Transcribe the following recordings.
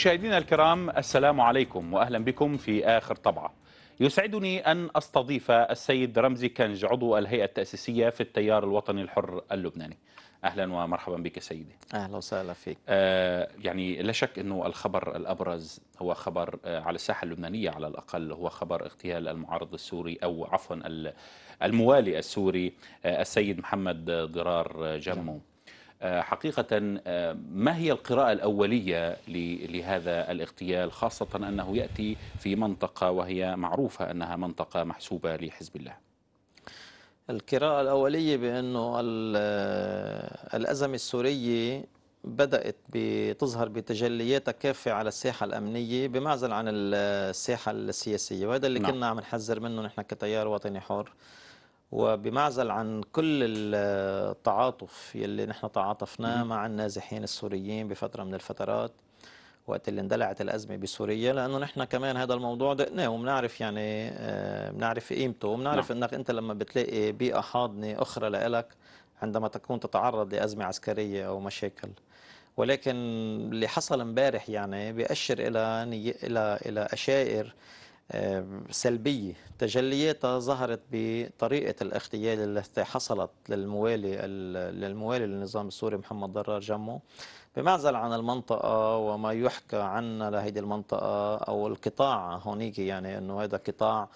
مشاهدينا الكرام السلام عليكم واهلا بكم في اخر طبعه. يسعدني ان استضيف السيد رمزي كنج عضو الهيئه التاسيسيه في التيار الوطني الحر اللبناني. اهلا ومرحبا بك سيدي. اهلا وسهلا فيك. آه يعني لا شك انه الخبر الابرز هو خبر آه على الساحه اللبنانيه على الاقل هو خبر اغتيال المعارض السوري او عفوا الموالي السوري آه السيد محمد ضرار جمو. آه، حقيقة آه، ما هي القراءة الأولية لهذا الاغتيال خاصة أنه يأتي في منطقة وهي معروفة أنها منطقة محسوبة لحزب الله القراءة الأولية بأنه آه، الأزمة السورية بدأت بتظهر بتجلياتها كافة على الساحة الأمنية بمعزل عن الساحة السياسية وهذا اللي نعم. كنا عم نحذر منه نحن كتيار وطني حر وبمعزل عن كل التعاطف يلي نحن تعاطفناه مع النازحين السوريين بفترة من الفترات وقت اللي اندلعت الأزمة بسوريا لأنه نحن كمان هذا الموضوع دقناه وبنعرف يعني آه، بنعرف قيمته وبنعرف نعم. أنك أنت لما بتلاقي بيئة حاضنة أخرى لإلك عندما تكون تتعرض لأزمة عسكرية أو مشاكل ولكن اللي حصل امبارح يعني بيأشر إلى إلى إلى أشائر سلبية تجلياتها ظهرت بطريقة الاغتيال التي حصلت للموالي للموالي للنظام السوري محمد ضرار جمو بمعزل عن المنطقة وما يحكى عنا لهيدي المنطقة أو القطاع هونيك يعني أنه هذا قطاع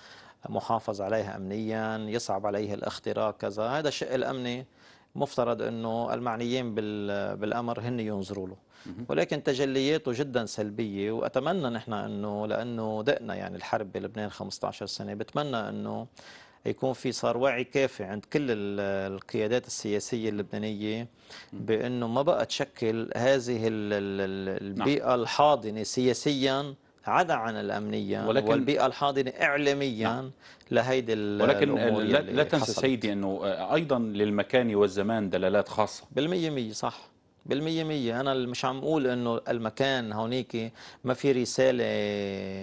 محافظ عليها أمنيا يصعب عليه الاختراق كذا هذا الشق الأمني مفترض انه المعنيين بالامر هن ينظروا له ولكن تجلياته جدا سلبيه واتمنى نحن انه لانه دقنا يعني الحرب بلبنان 15 سنه بتمنى انه يكون في صار وعي كافي عند كل القيادات السياسيه اللبنانيه بانه ما بقى تشكل هذه البيئه نعم. الحاضنه سياسيا عدا عن الأمنية ولكن والبيئة الحاضنة إعلاميا نعم. لهيدي ولكن لا, لا تنسى حصلت. سيدي أنه آه، أيضا للمكان والزمان دلالات خاصة بالمية مية صح بالمية مية أنا مش عم أقول أنه المكان هونيك ما في رسالة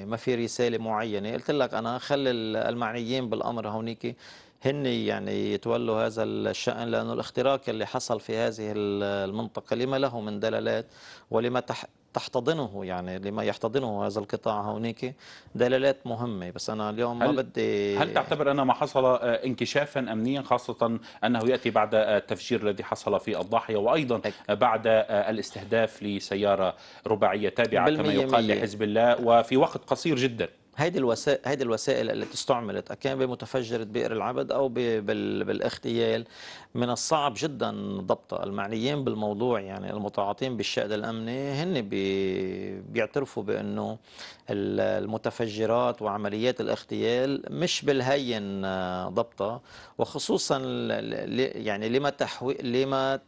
ما في رسالة معينة قلت لك أنا خلي المعنيين بالأمر هونيك هن يعني يتولوا هذا الشأن لأنه الاختراق اللي حصل في هذه المنطقة لما له من دلالات ولما تحتضنه يعني لما يحتضنه هذا القطاع هناك دلالات مهمه بس انا اليوم ما بدي هل تعتبر ان ما حصل آه، انكشافا امنيا خاصه انه ياتي بعد آه، التفجير الذي حصل في الضاحيه وايضا بعد آه، الاستهداف لسياره رباعيه تابعه كما يقال لحزب الله وفي وقت قصير جدا هيدي الوسائل هيدي الوسائل التي استعملت كان بمتفجره بئر العبد او بالاغتيال من الصعب جدا ضبطها المعنيين بالموضوع يعني المتعاطين بالشأن الامني هن بيعترفوا بانه المتفجرات وعمليات الاغتيال مش بالهين ضبطها وخصوصا يعني لما تحوي لما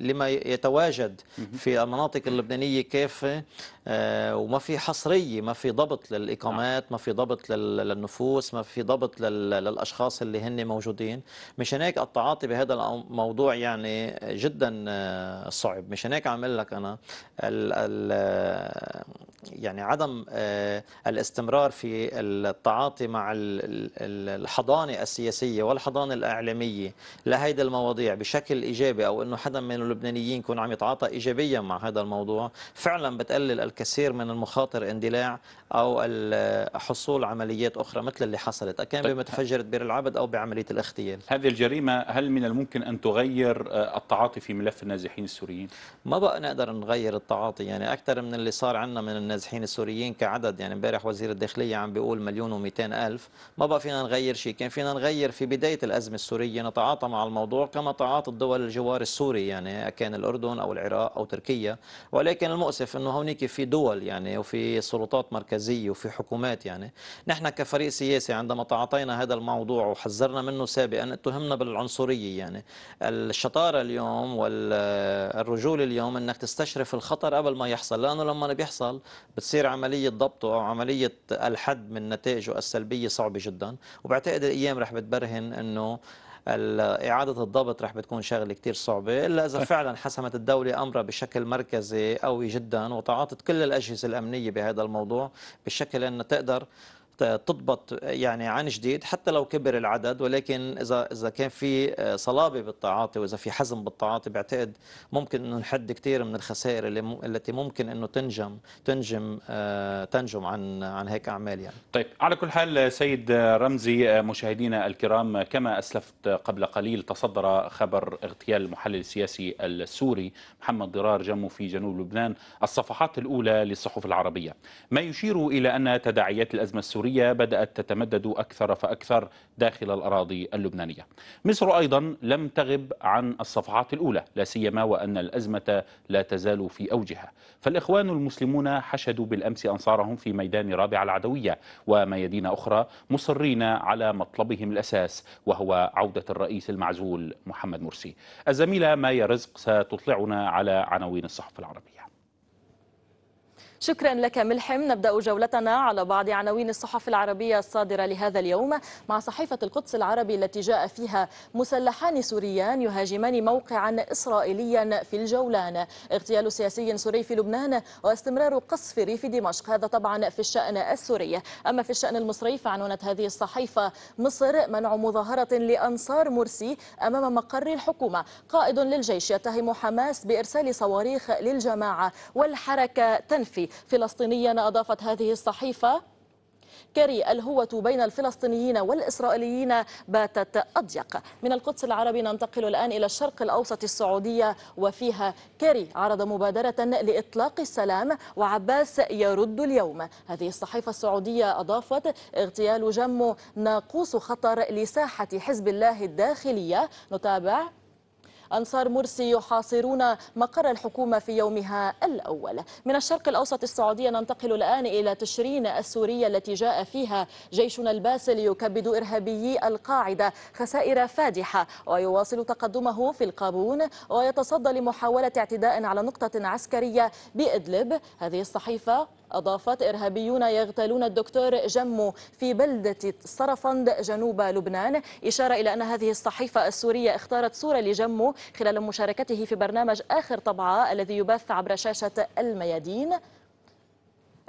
لما يتواجد في المناطق اللبنانيه كافه آه، وما في حصريه ما في ضبط للاقامه للمنظمات ما في ضبط للنفوس ما في ضبط للأشخاص اللي هن موجودين مشان هيك التعاطي بهذا الموضوع يعني جدا آه، صعب مشان هيك عامل لك أنا الـ الـ يعني عدم آه، الاستمرار في التعاطي مع الحضانة السياسية والحضانة الإعلامية لهيدي المواضيع بشكل إيجابي أو أنه حدا من اللبنانيين يكون عم يتعاطى إيجابيا مع هذا الموضوع فعلا بتقلل الكثير من المخاطر اندلاع أو حصول عمليات أخرى مثل اللي حصلت أكان طيب. بمتفجرة بير العبد أو بعملية الاغتيال هذه الجريمة هل من الممكن أن تغير آه، التعاطي في ملف النازحين السوريين؟ ما بقى نقدر نغير التعاطي يعني أكثر من اللي صار عندنا من النازحين السوريين كعدد يعني امبارح وزير الداخلية عم بيقول مليون و ألف ما بقى فينا نغير شيء كان فينا نغير في بداية الأزمة السورية نتعاطى مع الموضوع كما تعاطى الدول الجوار السوري يعني كان الأردن أو العراق أو تركيا ولكن المؤسف أنه هونيك في دول يعني وفي سلطات مركزية وفي حكومة الحكومات يعني نحن كفريق سياسي عندما تعاطينا هذا الموضوع وحذرنا منه سابقا اتهمنا بالعنصرية يعني الشطارة اليوم والرجولة اليوم انك تستشرف الخطر قبل ما يحصل لانه لما بيحصل بتصير عملية ضبطه او عملية الحد من نتائجه السلبية صعبة جدا وبعتقد الايام رح بتبرهن انه إعادة الضبط رح بتكون شغلة كتير صعبة إلا إذا أه. فعلا حسمت الدولة أمرها بشكل مركزي قوي جدا وتعاطت كل الأجهزة الأمنية بهذا الموضوع بشكل أن تقدر تضبط يعني عن جديد حتى لو كبر العدد ولكن اذا اذا كان في آه، صلابه بالتعاطي واذا في حزم بالتعاطي بعتقد ممكن انه نحد كثير من الخسائر اللي التي ممكن انه تنجم تنجم آه، تنجم عن عن هيك اعمال يعني. طيب على كل حال سيد رمزي آه، مشاهدينا الكرام كما اسلفت قبل قليل تصدر خبر اغتيال المحلل السياسي السوري محمد ضرار جمو في جنوب لبنان الصفحات الاولى للصحف العربيه ما يشير الى ان تداعيات الازمه السوريه السورية بدأت تتمدد أكثر فأكثر داخل الأراضي اللبنانية مصر أيضا لم تغب عن الصفحات الأولى لا سيما وأن الأزمة لا تزال في أوجها فالإخوان المسلمون حشدوا بالأمس أنصارهم في ميدان رابع العدوية وميادين أخرى مصرين على مطلبهم الأساس وهو عودة الرئيس المعزول محمد مرسي الزميلة مايا رزق ستطلعنا على عناوين الصحف العربية شكرا لك ملحم نبدأ جولتنا على بعض عناوين الصحف العربية الصادرة لهذا اليوم مع صحيفة القدس العربي التي جاء فيها مسلحان سوريان يهاجمان موقعا إسرائيليا في الجولان اغتيال سياسي سوري في لبنان واستمرار قصف ريف دمشق هذا طبعا في الشأن السوري أما في الشأن المصري فعنونت هذه الصحيفة مصر منع مظاهرة لأنصار مرسي أمام مقر الحكومة قائد للجيش يتهم حماس بإرسال صواريخ للجماعة والحركة تنفي فلسطينيا أضافت هذه الصحيفة كري الهوة بين الفلسطينيين والإسرائيليين باتت أضيق من القدس العربي ننتقل الآن إلى الشرق الأوسط السعودية وفيها كري عرض مبادرة لإطلاق السلام وعباس يرد اليوم هذه الصحيفة السعودية أضافت اغتيال جمو ناقوس خطر لساحة حزب الله الداخلية نتابع أنصار مرسي يحاصرون مقر الحكومة في يومها الأول من الشرق الأوسط السعودية ننتقل الآن إلى تشرين السورية التي جاء فيها جيشنا الباسل يكبد إرهابيي القاعدة خسائر فادحة ويواصل تقدمه في القابون ويتصدى لمحاولة اعتداء على نقطة عسكرية بإدلب هذه الصحيفة أضافت إرهابيون يغتالون الدكتور جمو في بلدة صرفند جنوب لبنان إشارة إلى أن هذه الصحيفة السورية اختارت صورة لجمو خلال مشاركته في برنامج آخر طبعة الذي يبث عبر شاشة الميادين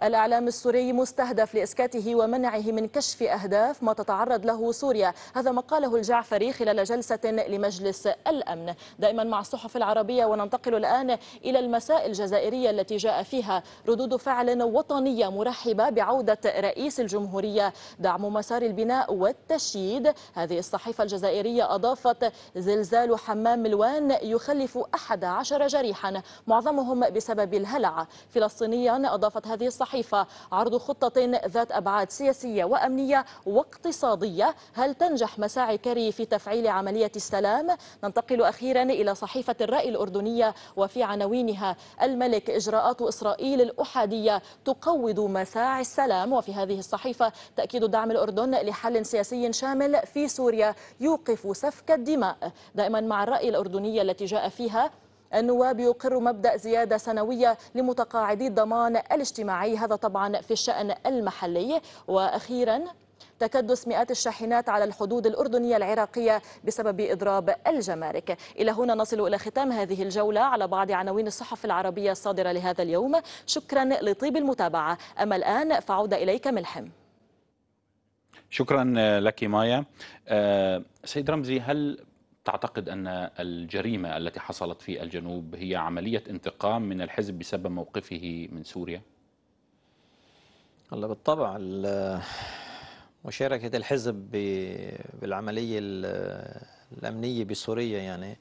الإعلام السوري مستهدف لإسكاته ومنعه من كشف أهداف ما تتعرض له سوريا هذا ما قاله الجعفري خلال جلسة لمجلس الأمن دائما مع الصحف العربية وننتقل الآن إلى المساء الجزائرية التي جاء فيها ردود فعل وطنية مرحبة بعودة رئيس الجمهورية دعم مسار البناء والتشييد هذه الصحيفة الجزائرية أضافت زلزال حمام الوان يخلف 11 جريحا معظمهم بسبب الهلع فلسطينيا أضافت هذه الصحيفة الصحيفة عرض خطة ذات أبعاد سياسية وأمنية واقتصادية هل تنجح مساعي كري في تفعيل عملية السلام؟ ننتقل أخيرا إلى صحيفة الرأي الأردنية وفي عناوينها الملك إجراءات إسرائيل الأحادية تقوض مساعي السلام وفي هذه الصحيفة تأكيد دعم الأردن لحل سياسي شامل في سوريا يوقف سفك الدماء دائما مع الرأي الأردنية التي جاء فيها النواب يقر مبدأ زيادة سنوية لمتقاعدي الضمان الاجتماعي هذا طبعا في الشأن المحلي وأخيرا تكدس مئات الشاحنات على الحدود الأردنية العراقية بسبب إضراب الجمارك إلى هنا نصل إلى ختام هذه الجولة على بعض عناوين الصحف العربية الصادرة لهذا اليوم شكرا لطيب المتابعة أما الآن فعود إليك ملحم شكرا لك مايا آه، سيد رمزي هل تعتقد أن الجريمة التي حصلت في الجنوب هي عملية انتقام من الحزب بسبب موقفه من سوريا؟ هلا بالطبع مشاركة الحزب بالعملية الأمنية بسوريا يعني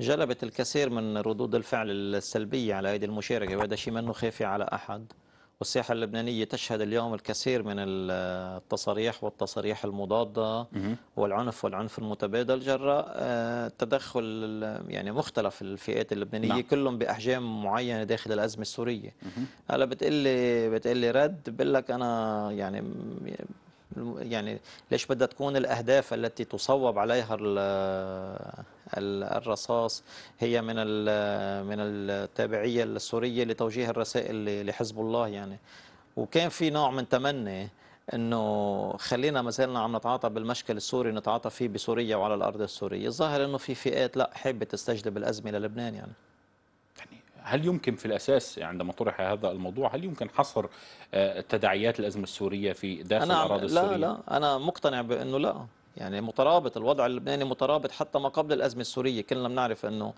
جلبت الكثير من ردود الفعل السلبية على هذه المشاركة وهذا شيء منه خافي على أحد والسياحة اللبنانية تشهد اليوم الكثير من التصاريح والتصاريح المضادة والعنف والعنف المتبادل جراء آه، تدخل يعني مختلف الفئات اللبنانية نعم. كلهم بأحجام معينة داخل الأزمة السورية هلا بتقلي بتقلي رد بقول لك أنا يعني يعني ليش بدها تكون الأهداف التي تصوب عليها الرصاص هي من من التابعية السورية لتوجيه الرسائل لحزب الله يعني وكان في نوع من تمني انه خلينا ما زلنا عم نتعاطى بالمشكل السوري نتعاطى فيه بسوريا وعلى الارض السوريه، الظاهر انه في فئات لا حابه تستجلب الازمه للبنان يعني. هل يمكن في الأساس عندما طرح هذا الموضوع هل يمكن حصر آه، تداعيات الأزمة السورية في داخل أنا الأراضي السورية؟ لا لا أنا مقتنع بأنه لا يعني مترابط الوضع اللبناني مترابط حتى ما قبل الأزمة السورية كلنا بنعرف أنه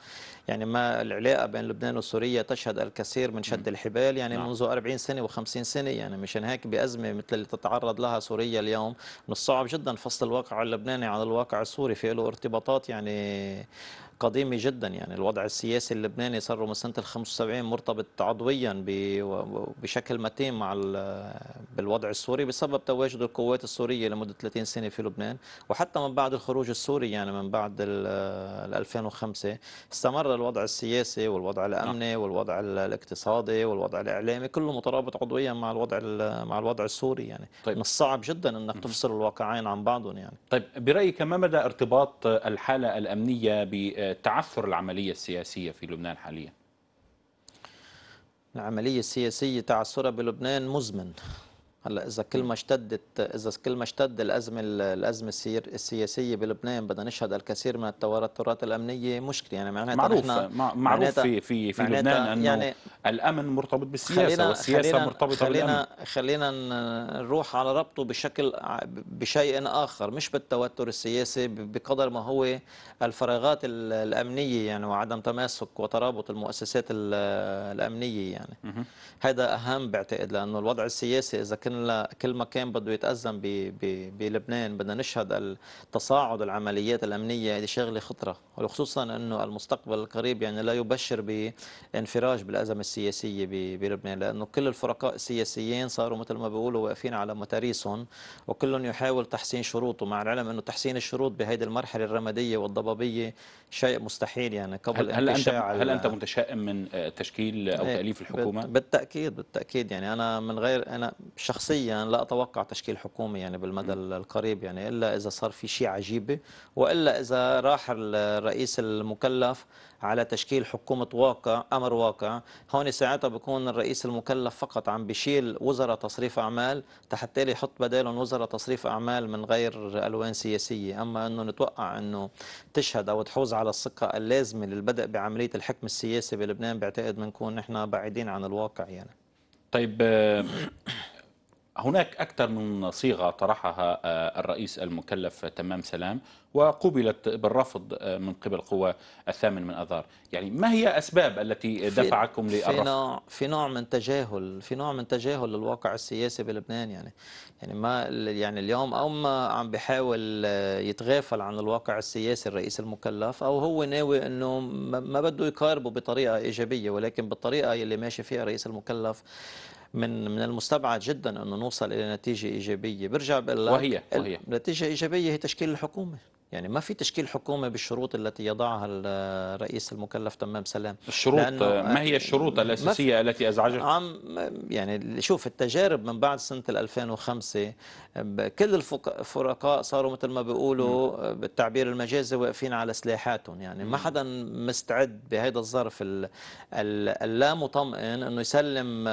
يعني ما العلاقة بين لبنان وسوريا تشهد الكثير من شد الحبال يعني نعم. منذ 40 سنة و50 سنة يعني مشان هيك بأزمة مثل اللي تتعرض لها سوريا اليوم من الصعب جدا فصل الواقع اللبناني عن الواقع السوري في له ارتباطات يعني قديمة جدا يعني الوضع السياسي اللبناني صار له من سنة ال 75 مرتبط عضويا بشكل متين مع بالوضع السوري بسبب تواجد القوات السورية لمدة 30 سنة في لبنان وحتى من بعد الخروج السوري يعني من بعد ال 2005 استمر الوضع السياسي والوضع الأمني نعم. والوضع الاقتصادي والوضع الإعلامي كله مترابط عضويا مع الوضع مع الوضع السوري يعني طيب. من الصعب جدا أنك تفصل الواقعين عن بعضهم يعني طيب برأيك ما مدى ارتباط الحالة الأمنية ب تعثر العملية السياسية في لبنان حاليا العملية السياسية تعثرها بلبنان مزمن هلا اذا كل ما اشتدت اذا كل ما اشتد الازمه الازمه السياسيه بلبنان بدنا نشهد الكثير من التوترات الامنيه مشكله يعني معناتها معروف معروف في في في لبنان انه يعني الامن مرتبط بالسياسه خلينا والسياسه خلينا مرتبطه خلينا بالامن خلينا نروح على ربطه بشكل بشيء اخر مش بالتوتر السياسي بقدر ما هو الفراغات الامنيه يعني وعدم تماسك وترابط المؤسسات الامنيه يعني هذا اهم بعتقد لانه الوضع السياسي اذا كنا يمكن كل ما كان بده يتأزم بلبنان بدنا نشهد التصاعد العمليات الأمنية هذه شغلة خطرة وخصوصا أنه المستقبل القريب يعني لا يبشر بانفراج بالأزمة السياسية بلبنان لأنه كل الفرقاء السياسيين صاروا مثل ما بيقولوا واقفين على متاريسهم وكلهم يحاول تحسين شروطه مع العلم أنه تحسين الشروط بهذه المرحلة الرمادية والضبابية شيء مستحيل يعني قبل هل, هل أنت هل أنت متشائم من تشكيل أو إيه، تأليف الحكومة؟ بالتأكيد بالتأكيد يعني أنا من غير أنا شخص شخصيا لا اتوقع تشكيل حكومه يعني بالمدى القريب يعني الا اذا صار في شيء عجيبه والا اذا راح الرئيس المكلف على تشكيل حكومه واقع امر واقع هون ساعتها بكون الرئيس المكلف فقط عم بشيل وزراء تصريف اعمال حتى يحط بدالهم وزراء تصريف اعمال من غير الوان سياسيه اما انه نتوقع انه تشهد او تحوز على الثقه اللازمه للبدء بعمليه الحكم السياسي بلبنان بعتقد بنكون نحن بعيدين عن الواقع يعني طيب هناك أكثر من صيغة طرحها آه، الرئيس المكلف تمام سلام وقبلت بالرفض آه، من قبل قوى الثامن من أذار يعني ما هي أسباب التي دفعكم للرفض؟ في نوع, في نوع من تجاهل في نوع من تجاهل للواقع السياسي بلبنان يعني يعني ما يعني اليوم أو ما عم بحاول آه، يتغافل عن الواقع السياسي الرئيس المكلف أو هو ناوي أنه ما بده يقاربه بطريقة إيجابية ولكن بالطريقة اللي ماشي فيها الرئيس المكلف من من المستبعد جدا انه نوصل الى نتيجه ايجابيه برجع بقول وهي وهي نتيجه ايجابيه هي تشكيل الحكومه يعني ما في تشكيل حكومه بالشروط التي يضعها الرئيس المكلف تمام سلام الشروط ما هي الشروط الاساسيه التي ازعجت عم يعني شوف التجارب من بعد سنه 2005 كل الفرقاء صاروا مثل ما بيقولوا بالتعبير المجازي واقفين على سلاحاتهم يعني ما حدا مستعد بهذا الظرف اللا مطمئن انه يسلم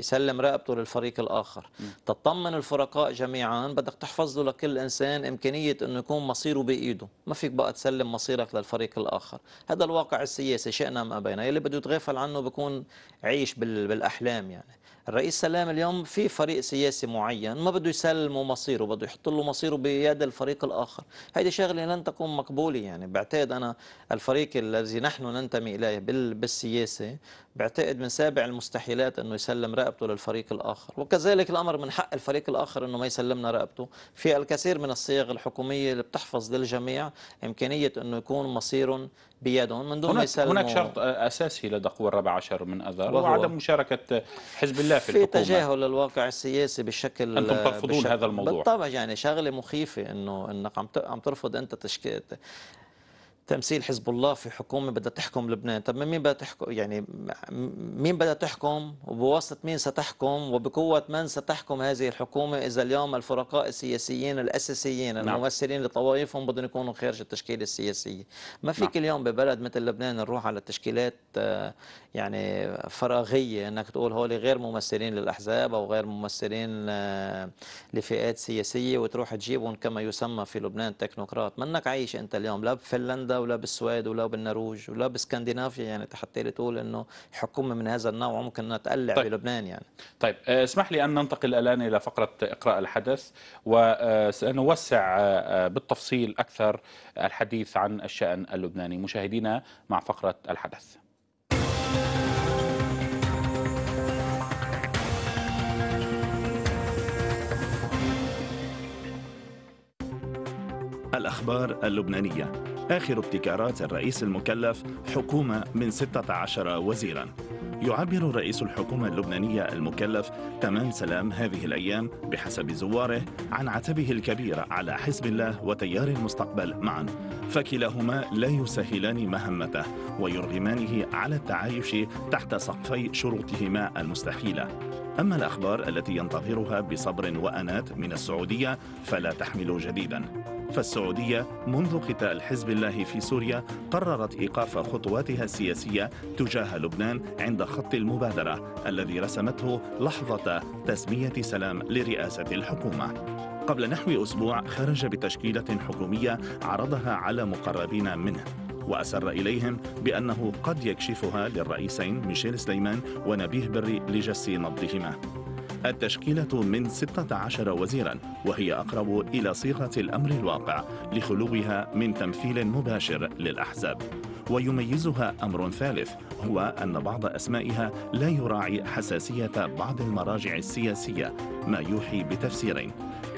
يسلم رقبته للفريق الاخر تطمن الفرقاء جميعا بدك تحفظ له لكل انسان امكانيه انه يكون مصيره بايده ما فيك بقى تسلم مصيرك للفريق الاخر هذا الواقع السياسي شئنا ام ابينا يلي بده يتغافل عنه بيكون عيش بالاحلام يعني الرئيس سلام اليوم في فريق سياسي معين ما بده يسلمه مصيره بده يحط له مصيره بيد الفريق الاخر هذه شغله لن تكون مقبوله يعني بعتقد انا الفريق الذي نحن ننتمي اليه بالسياسه بعتقد من سابع المستحيلات انه يسلم رقبته للفريق الاخر وكذلك الامر من حق الفريق الاخر انه ما يسلمنا رقبته في الكثير من الصيغ الحكوميه اللي بتحفظ للجميع امكانيه انه يكون مصيرهم بيدهم من دون هناك, يسلموا هناك شرط اساسي لدى قوى الرابع عشر من اذار وهو وعدم مشاركه حزب الله في, في الحكومه في تجاهل للواقع السياسي بالشكل انتم ترفضون بشكل هذا الموضوع بالطبع يعني شغله مخيفه انه انك عم عم ترفض انت تشكيل تمثيل حزب الله في حكومه بدها تحكم لبنان طب مين بدها تحكم يعني مين بدها تحكم وبواسطه مين ستحكم وبقوه من ستحكم هذه الحكومه اذا اليوم الفرقاء السياسيين الاساسيين نعم. الممثلين لطوائفهم بدهم يكونوا خارج التشكيله السياسيه ما فيك نعم. اليوم ببلد مثل لبنان نروح على تشكيلات آه، يعني فراغيه انك تقول هول غير ممثلين للاحزاب او غير ممثلين آه، لفئات سياسيه وتروح تجيبهم كما يسمى في لبنان تكنوقراط منك عايش انت اليوم لا بفنلندا ولا بالسويد ولا بالنرويج ولا باسكندنافيا يعني حتى تقول انه حكومه من هذا النوع ممكن انها تقلع طيب. بلبنان يعني طيب آه، اسمح لي ان ننتقل الان الى فقره اقراء الحدث وسنوسع آه، آه، بالتفصيل اكثر الحديث عن الشان اللبناني مشاهدينا مع فقره الحدث الأخبار اللبنانية آخر ابتكارات الرئيس المكلف حكومة من 16 وزيرا يعبر رئيس الحكومة اللبنانية المكلف تمام سلام هذه الأيام بحسب زواره عن عتبه الكبير على حزب الله وتيار المستقبل معا فكلاهما لا يسهلان مهمته ويرغمانه على التعايش تحت سقفي شروطهما المستحيلة أما الأخبار التي ينتظرها بصبر وأنات من السعودية فلا تحمل جديدا فالسعودية منذ قتال حزب الله في سوريا قررت إيقاف خطواتها السياسية تجاه لبنان عند خط المبادرة الذي رسمته لحظة تسمية سلام لرئاسة الحكومة قبل نحو أسبوع خرج بتشكيلة حكومية عرضها على مقربين منه وأسر إليهم بأنه قد يكشفها للرئيسين ميشيل سليمان ونبيه بري لجس نبضهما التشكيلة من 16 وزيرا وهي أقرب إلى صيغة الأمر الواقع لخلوها من تمثيل مباشر للأحزاب ويميزها أمر ثالث هو أن بعض أسمائها لا يراعي حساسية بعض المراجع السياسية ما يوحي بتفسيرين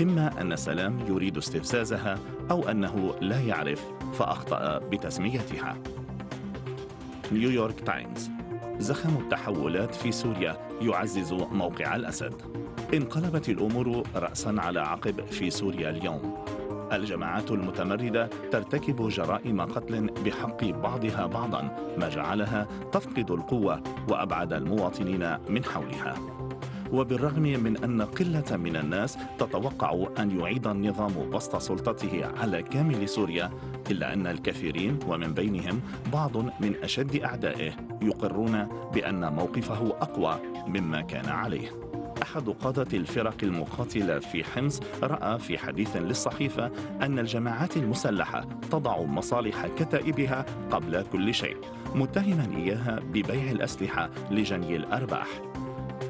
إما أن سلام يريد استفزازها أو أنه لا يعرف فأخطأ بتسميتها نيويورك تايمز زخم التحولات في سوريا يعزز موقع الأسد انقلبت الأمور رأسا على عقب في سوريا اليوم الجماعات المتمردة ترتكب جرائم قتل بحق بعضها بعضا ما جعلها تفقد القوة وأبعد المواطنين من حولها وبالرغم من أن قلة من الناس تتوقع أن يعيد النظام بسط سلطته على كامل سوريا إلا أن الكثيرين ومن بينهم بعض من أشد أعدائه يقرون بأن موقفه أقوى مما كان عليه أحد قادة الفرق المقاتلة في حمص رأى في حديث للصحيفة أن الجماعات المسلحة تضع مصالح كتائبها قبل كل شيء متهما إياها ببيع الأسلحة لجني الأرباح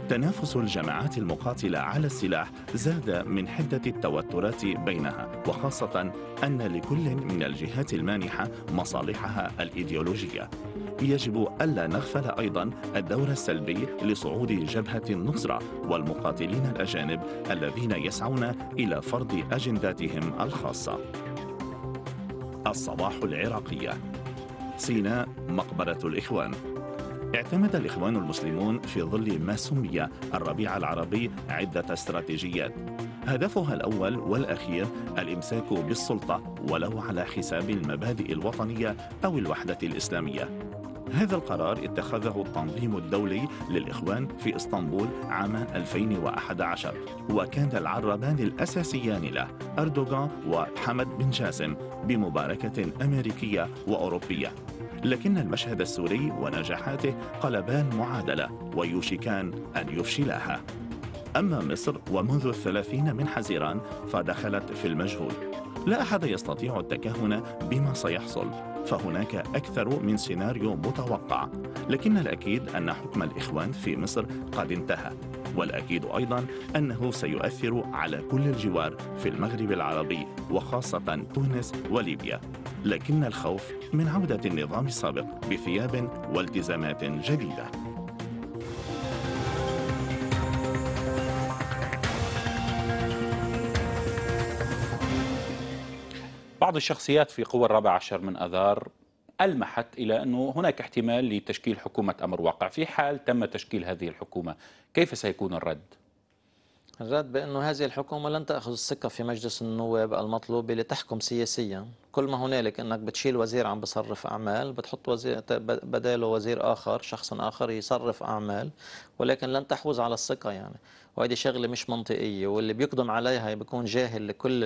تنافس الجماعات المقاتلة على السلاح زاد من حدة التوترات بينها وخاصة أن لكل من الجهات المانحة مصالحها الإيديولوجية يجب ألا نغفل أيضا الدور السلبي لصعود جبهة النصرة والمقاتلين الأجانب الذين يسعون إلى فرض أجنداتهم الخاصة الصباح العراقية سيناء مقبرة الإخوان اعتمد الإخوان المسلمون في ظل ما سمي الربيع العربي عدة استراتيجيات هدفها الأول والأخير الإمساك بالسلطة ولو على حساب المبادئ الوطنية أو الوحدة الإسلامية هذا القرار اتخذه التنظيم الدولي للإخوان في إسطنبول عام 2011 وكان العربان الأساسيان له أردوغان وحمد بن جاسم بمباركة أمريكية وأوروبية لكن المشهد السوري ونجاحاته قلبان معادلة ويوشكان أن يفشلاها أما مصر ومنذ الثلاثين من حزيران فدخلت في المجهول لا أحد يستطيع التكهن بما سيحصل فهناك أكثر من سيناريو متوقع لكن الأكيد أن حكم الإخوان في مصر قد انتهى والأكيد أيضا أنه سيؤثر على كل الجوار في المغرب العربي وخاصة تونس وليبيا لكن الخوف من عودة النظام السابق بثياب والتزامات جديدة بعض الشخصيات في قوى الرابع عشر من أذار ألمحت إلى أنه هناك احتمال لتشكيل حكومة أمر واقع في حال تم تشكيل هذه الحكومة كيف سيكون الرد؟ الرد بأنه هذه الحكومة لن تأخذ الثقة في مجلس النواب المطلوب لتحكم سياسيا كل ما هنالك أنك بتشيل وزير عم بصرف أعمال بتحط وزير بداله وزير آخر شخص آخر يصرف أعمال ولكن لن تحوز على الثقة يعني وهذه شغله مش منطقيه واللي بيقدم عليها بيكون جاهل لكل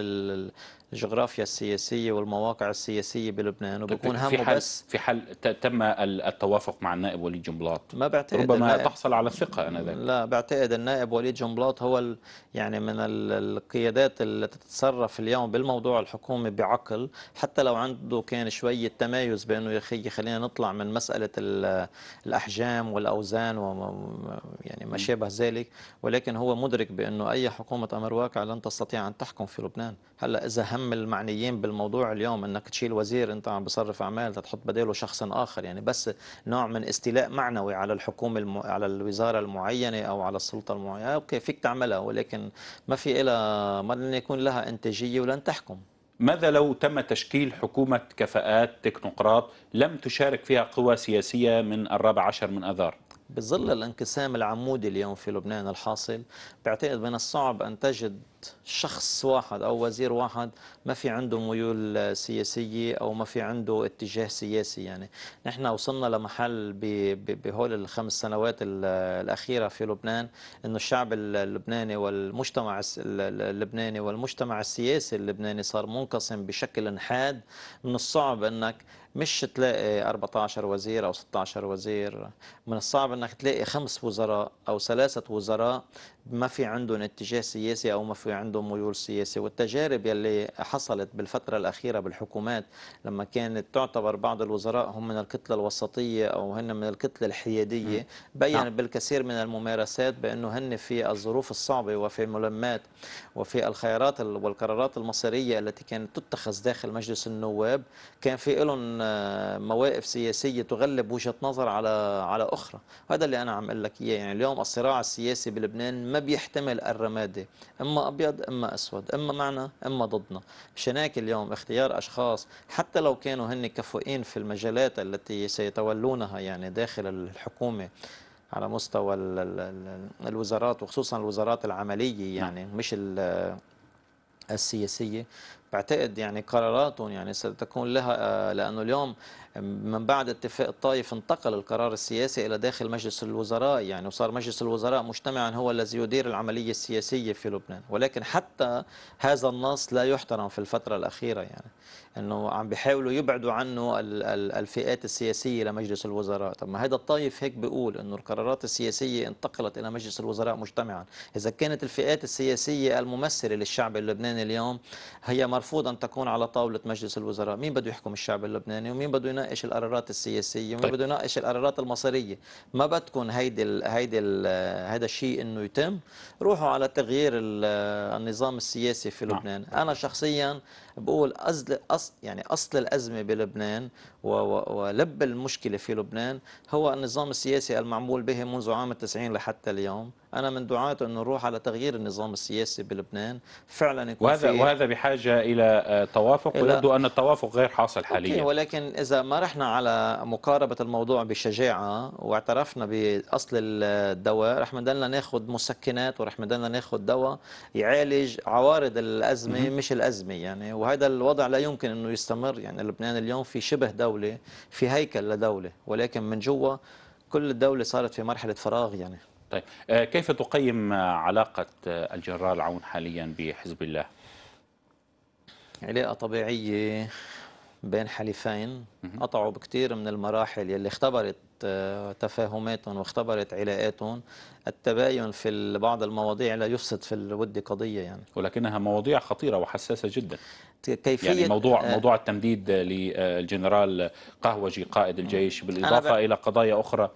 الجغرافيا السياسيه والمواقع السياسيه بلبنان وبيكون همه في حل بس في حل تم التوافق مع النائب وليد جنبلاط ما بعتقد ربما تحصل على ثقه انا ذلك لا بعتقد النائب وليد جنبلاط هو يعني من القيادات اللي تتصرف اليوم بالموضوع الحكومي بعقل حتى لو عنده كان شويه تمايز بانه يا اخي خلينا نطلع من مساله الاحجام والاوزان وما يعني ما شابه ذلك ولكن هو مدرك بأنه أي حكومة أمر واقع لن تستطيع أن تحكم في لبنان هلا إذا هم المعنيين بالموضوع اليوم أنك تشيل وزير أنت عم بصرف أعمال تحط بداله شخص آخر يعني بس نوع من استيلاء معنوي على الحكومة الم... على الوزارة المعينة أو على السلطة المعينة أوكي فيك تعملها ولكن ما في لها ما لن يكون لها إنتاجية ولن تحكم ماذا لو تم تشكيل حكومة كفاءات تكنوقراط لم تشارك فيها قوى سياسية من الرابع عشر من أذار؟ بظل الانقسام العمودي اليوم في لبنان الحاصل بعتقد من الصعب أن تجد شخص واحد أو وزير واحد ما في عنده ميول سياسية أو ما في عنده اتجاه سياسي يعني نحن وصلنا لمحل بهول الخمس سنوات الأخيرة في لبنان أنه الشعب اللبناني والمجتمع اللبناني والمجتمع السياسي اللبناني صار منقسم بشكل حاد من الصعب أنك مش تلاقي 14 وزير أو 16 وزير من الصعب أنك تلاقي خمس وزراء أو ثلاثة وزراء ما في عندهم اتجاه سياسي او ما في عندهم ميول سياسي والتجارب يلي حصلت بالفتره الاخيره بالحكومات لما كانت تعتبر بعض الوزراء هم من الكتله الوسطيه او هن من الكتله الحياديه بين نعم. بالكثير من الممارسات بانه هن في الظروف الصعبه وفي ملمات وفي الخيارات والقرارات المصيريه التي كانت تتخذ داخل مجلس النواب كان في لهم آه، مواقف سياسيه تغلب وجهه نظر على على اخرى هذا اللي انا عم اقول لك اياه يعني اليوم الصراع السياسي بلبنان ما بيحتمل الرمادي اما ابيض اما اسود اما معنا اما ضدنا مشان هيك اليوم اختيار اشخاص حتى لو كانوا هن كفؤين في المجالات التي سيتولونها يعني داخل الحكومه على مستوى الوزارات وخصوصا الوزارات العمليه نعم. يعني مش السياسيه بعتقد يعني قراراتهم يعني ستكون لها آه، لانه اليوم من بعد اتفاق الطائف انتقل القرار السياسي إلى داخل مجلس الوزراء يعني وصار مجلس الوزراء مجتمعا هو الذي يدير العملية السياسية في لبنان ولكن حتى هذا النص لا يحترم في الفترة الأخيرة يعني انه عم بيحاولوا يبعدوا عنه الفئات السياسيه لمجلس الوزراء، طب ما هذا الطائف هيك بيقول انه القرارات السياسيه انتقلت الى مجلس الوزراء مجتمعا، اذا كانت الفئات السياسيه الممثله للشعب اللبناني اليوم هي مرفوض ان تكون على طاوله مجلس الوزراء، مين بده يحكم الشعب اللبناني ومين بده يناقش القرارات السياسيه ومين طيب. بده يناقش القرارات المصيريه، ما بدكم هيدي هيدي هذا الشيء انه يتم، روحوا على تغيير النظام السياسي في نعم. لبنان، انا شخصيا بقول أصل يعني أصل الأزمة بلبنان ولب المشكلة في لبنان هو النظام السياسي المعمول به منذ عام التسعين لحتى اليوم أنا من دعاة انه نروح على تغيير النظام السياسي بلبنان فعلا يكون وهذا وهذا بحاجة إلى آه، توافق ويبدو أن التوافق غير حاصل حاليا ولكن إذا ما رحنا على مقاربة الموضوع بشجاعة واعترفنا بأصل الدواء رح مدلنا ناخذ مسكنات ورح مدلنا ناخذ دواء يعالج عوارض الأزمة مش الأزمة يعني وهذا الوضع لا يمكن أنه يستمر يعني لبنان اليوم في شبه دولة في هيكل لدولة ولكن من جوا كل الدولة صارت في مرحلة فراغ يعني طيب آه، كيف تقيم علاقة آه، الجنرال عون حاليا بحزب الله؟ علاقة طبيعية بين حليفين قطعوا بكثير من المراحل يلي اختبرت آه، تفاهماتهم واختبرت علاقاتهم التباين في بعض المواضيع لا يفسد في الود قضية يعني ولكنها مواضيع خطيرة وحساسة جدا كيفية يعني موضوع آه موضوع التمديد للجنرال قهوجي قائد الجيش بالإضافة إلى قضايا أخرى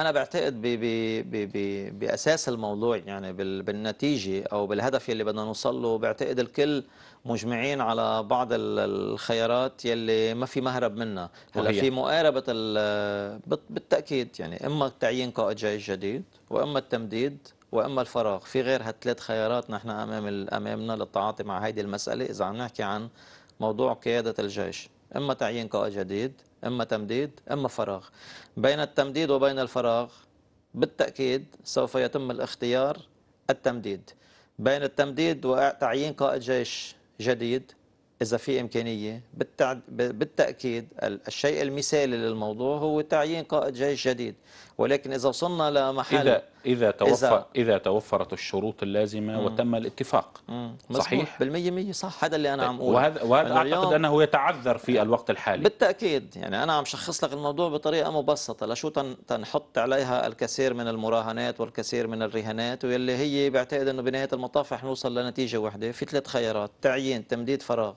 أنا بعتقد ب ب ب بـ بأساس الموضوع يعني بالنتيجة أو بالهدف يلي بدنا نوصل له بعتقد الكل مجمعين على بعض الخيارات يلي ما في مهرب منها هلا في مقاربة بالتأكيد يعني إما تعيين قائد جيش جديد وإما التمديد واما الفراغ في غير هالثلاث خيارات نحن امام امامنا للتعاطي مع هذه المساله اذا عم نحكي عن موضوع قياده الجيش اما تعيين قائد جديد إما تمديد إما فراغ بين التمديد وبين الفراغ بالتأكيد سوف يتم الاختيار التمديد بين التمديد وتعيين قائد جيش جديد إذا في إمكانية بالتأكيد الشيء المثالي للموضوع هو تعيين قائد جيش جديد ولكن إذا وصلنا لمحل إذا إذا, توفر إذا, إذا توفرت الشروط اللازمة مم. وتم الاتفاق مم. صحيح بالمية مية صح هذا اللي أنا طيب، عم أقول وهذا, وهذا أعتقد أنه يتعذر في يعني الوقت الحالي بالتأكيد يعني أنا عم شخص لك الموضوع بطريقة مبسطة لشو تنحط عليها الكثير من المراهنات والكثير من الرهانات واللي هي بعتقد أنه بنهاية المطاف رح نوصل لنتيجة واحدة في ثلاث خيارات تعيين تمديد فراغ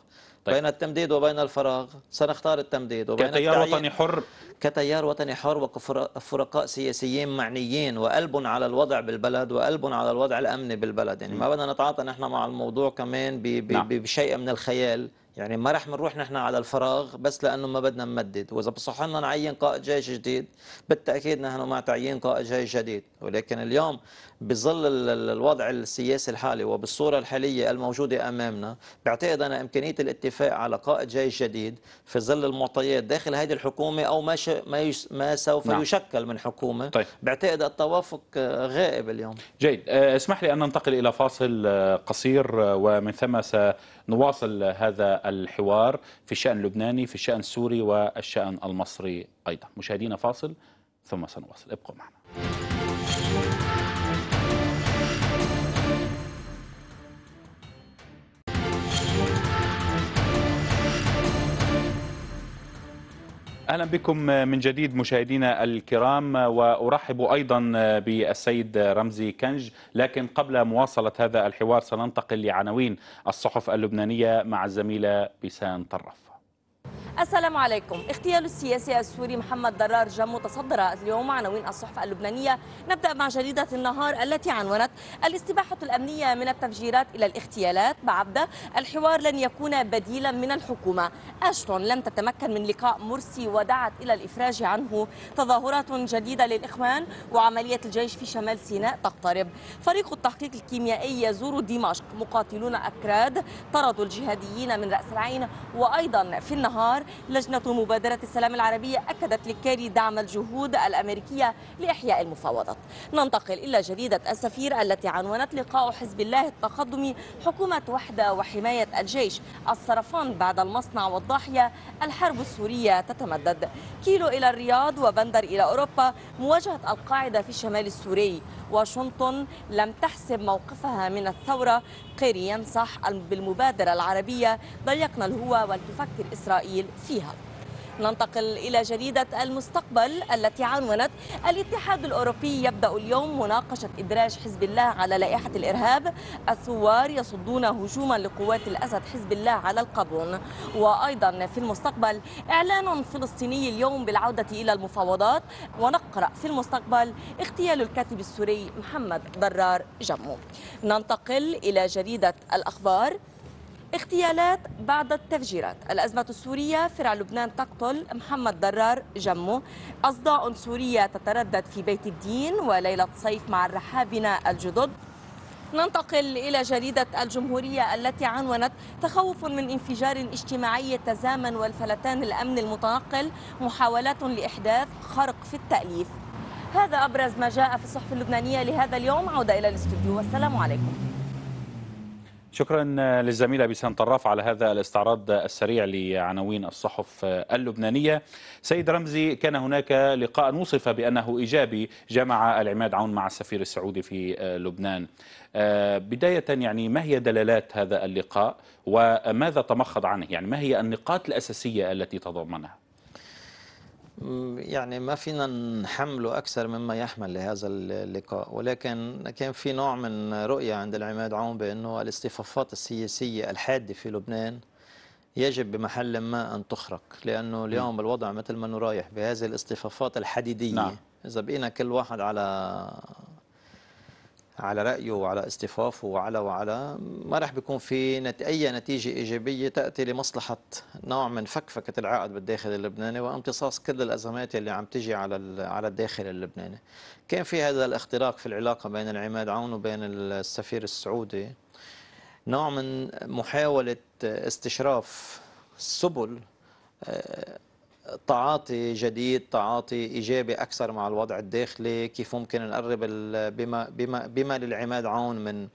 طيب. بين التمديد وبين الفراغ سنختار التمديد وبين كتيار وطني حر كتيار وطني حر وكفرقاء سياسيين معنيين وقلب على الوضع بالبلد وقلب على الوضع الأمني بالبلد يعني ما بدنا نتعاطى نحن مع الموضوع كمان نعم. بشيء من الخيال يعني ما رح بنروح نحن على الفراغ بس لانه ما بدنا نمدد، واذا بصح لنا نعين قائد جيش جديد بالتاكيد نحن مع تعيين قائد جيش جديد، ولكن اليوم بظل الوضع السياسي الحالي وبالصورة الحالية الموجودة أمامنا بعتقد أنا إمكانية الاتفاق على قائد جيش جديد في ظل المعطيات داخل هذه الحكومة أو ما ش... ما, يش... ما سوف نعم. يشكل من حكومة طيب. بعتقد التوافق آه، غائب اليوم جيد آه، اسمح لي أن ننتقل إلى فاصل آه، قصير ومن ثم سنواصل هذا الحوار في الشأن اللبناني في الشأن السوري والشأن المصري أيضا مشاهدينا فاصل ثم سنواصل ابقوا معنا اهلا بكم من جديد مشاهدينا الكرام وارحب ايضا بالسيد رمزي كنج لكن قبل مواصله هذا الحوار سننتقل لعناوين الصحف اللبنانيه مع الزميله بيسان طرف السلام عليكم اغتيال السياسي السوري محمد درار جم متصدر اليوم عناوين الصحف اللبنانية نبدأ مع جريدة النهار التي عنونت الاستباحة الأمنية من التفجيرات إلى الاغتيالات بعبدة الحوار لن يكون بديلا من الحكومة أشتون لم تتمكن من لقاء مرسي ودعت إلى الإفراج عنه تظاهرات جديدة للإخوان وعملية الجيش في شمال سيناء تقترب فريق التحقيق الكيميائي يزور دمشق مقاتلون أكراد طردوا الجهاديين من رأس العين وأيضا في النهار لجنة مبادرة السلام العربية أكدت لكاري دعم الجهود الأمريكية لإحياء المفاوضات ننتقل إلى جريدة السفير التي عنونت لقاء حزب الله التقدمي حكومة وحدة وحماية الجيش الصرفان بعد المصنع والضاحية الحرب السورية تتمدد كيلو إلى الرياض وبندر إلى أوروبا مواجهة القاعدة في الشمال السوري واشنطن لم تحسب موقفها من الثورة قيري ينصح بالمبادرة العربية ضيقنا الهوى ولتفكر إسرائيل فيها ننتقل إلى جريدة المستقبل التي عنونت الاتحاد الأوروبي يبدأ اليوم مناقشة إدراج حزب الله على لائحة الإرهاب الثوار يصدون هجوما لقوات الأسد حزب الله على القبون وأيضا في المستقبل إعلان فلسطيني اليوم بالعودة إلى المفاوضات ونقرأ في المستقبل اغتيال الكاتب السوري محمد ضرار جمو ننتقل إلى جريدة الأخبار اغتيالات بعد التفجيرات الأزمة السورية فرع لبنان تقتل محمد درار جمه أصداء سورية تتردد في بيت الدين وليلة صيف مع الرحابنة الجدد ننتقل إلى جريدة الجمهورية التي عنونت تخوف من انفجار اجتماعي تزامن والفلتان الأمن المتنقل محاولات لإحداث خرق في التأليف هذا أبرز ما جاء في الصحف اللبنانية لهذا اليوم عودة إلى الاستوديو والسلام عليكم شكرا للزميلة بيسان طراف على هذا الاستعراض السريع لعناوين الصحف اللبنانية سيد رمزي كان هناك لقاء وصف بأنه إيجابي جمع العماد عون مع السفير السعودي في لبنان آه، بداية يعني ما هي دلالات هذا اللقاء وماذا تمخض عنه يعني ما هي النقاط الأساسية التي تضمنها يعني ما فينا نحمله أكثر مما يحمل لهذا اللقاء ولكن كان في نوع من رؤية عند العماد عون بأنه الاصطفافات السياسية الحادة في لبنان يجب بمحل ما أن تخرق لأنه اليوم الوضع مثل ما أنه رايح بهذه الاصطفافات الحديدية نعم. إذا بقينا كل واحد على على رأيه وعلى استفافه وعلى وعلى ما رح بيكون في نت... أي نتيجة إيجابية تأتي لمصلحة نوع من فكفكة العقد بالداخل اللبناني وامتصاص كل الأزمات اللي عم تجي على ال... على الداخل اللبناني كان في هذا الاختراق في العلاقة بين العماد عون وبين السفير السعودي نوع من محاولة استشراف سبل آه، تعاطي جديد تعاطي إيجابي أكثر مع الوضع الداخلي كيف ممكن نقرب بما, بما, بما للعماد عون من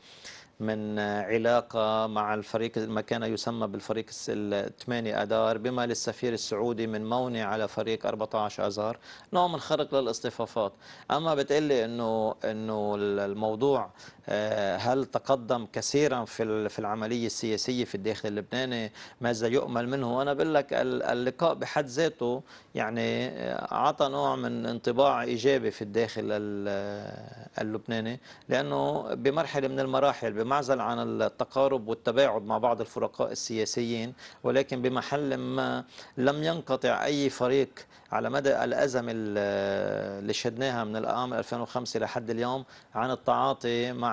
من علاقة مع الفريق ما كان يسمى بالفريق الثماني أدار بما للسفير السعودي من مونة على فريق 14 أزار نوع من خرق للاصطفافات أما بتقلي أنه أنه الموضوع آه، هل تقدم كثيرا في في العملية السياسية في الداخل اللبناني ماذا يؤمل منه أنا بقول لك اللقاء بحد ذاته يعني آه، أعطى نوع من انطباع إيجابي في الداخل آه، اللبناني لأنه بمرحلة من المراحل معزل عن التقارب والتباعد مع بعض الفرقاء السياسيين ولكن بمحل ما لم ينقطع أي فريق على مدى الأزمة اللي شهدناها من العام 2005 لحد اليوم عن التعاطي مع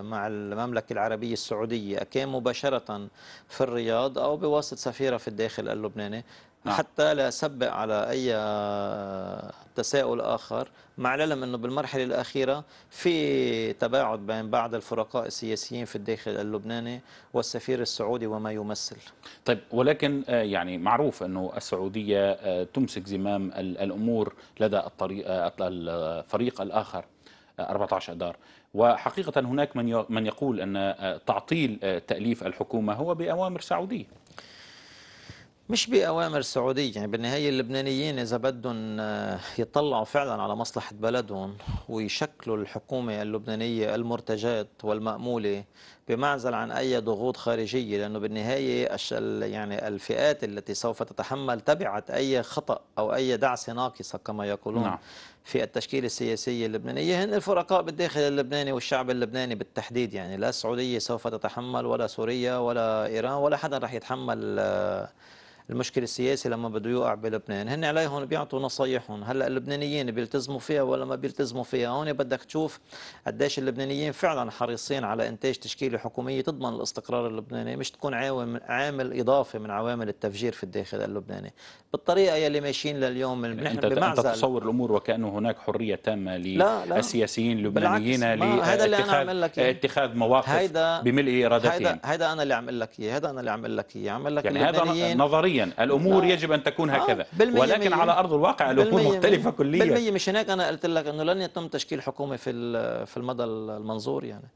مع المملكة العربية السعودية كان مباشرة في الرياض أو بواسطة سفيرة في الداخل اللبناني نعم. حتى لا سبق على أي تساؤل آخر مع العلم أنه بالمرحلة الأخيرة في تباعد بين بعض الفرقاء السياسيين في الداخل اللبناني والسفير السعودي وما يمثل طيب ولكن آه، يعني معروف أنه السعودية آه، تمسك زمام الأمور لدى الطريق آه، الفريق الآخر 14 دار وحقيقة هناك من من يقول أن تعطيل تأليف الحكومة هو بأوامر سعودية مش بأوامر سعودية يعني بالنهاية اللبنانيين إذا بدهم آه، يطلعوا فعلا على مصلحة بلدهم ويشكلوا الحكومة اللبنانية المرتجاة والمأمولة بمعزل عن أي ضغوط خارجية لأنه بالنهاية يعني الفئات التي سوف تتحمل تبعت أي خطأ أو أي دعسة ناقصة كما يقولون نعم. في التشكيل السياسي اللبناني هن الفرقاء بالداخل اللبناني والشعب اللبناني بالتحديد يعني لا السعودية سوف تتحمل ولا سوريا ولا إيران ولا حدا رح يتحمل آه، المشكلة السياسي لما بده يوقع بلبنان هن عليهم بيعطوا نصايحهم هلا اللبنانيين بيلتزموا فيها ولا ما بيلتزموا فيها هون بدك تشوف قديش اللبنانيين فعلا حريصين على انتاج تشكيله حكوميه تضمن الاستقرار اللبناني مش تكون عامل عامل اضافي من عوامل التفجير في الداخل اللبناني بالطريقه يلي ماشيين لليوم نحن انت بمعزل انت تصور الامور وكانه هناك حريه تامه للسياسيين اللبنانيين هذا اللي انا عم لك إيه؟ اتخاذ مواقف بملء ارادتهم هذا هذا انا اللي عم لك اياه هذا انا اللي عم لك اياه عم لك يعني هذا نظريا الامور لا. يجب ان تكون آه، هكذا ولكن على ارض الواقع الامور مختلفه كليا بالمية مش هناك انا قلت لك انه لن يتم تشكيل حكومه في في المدى المنظور يعني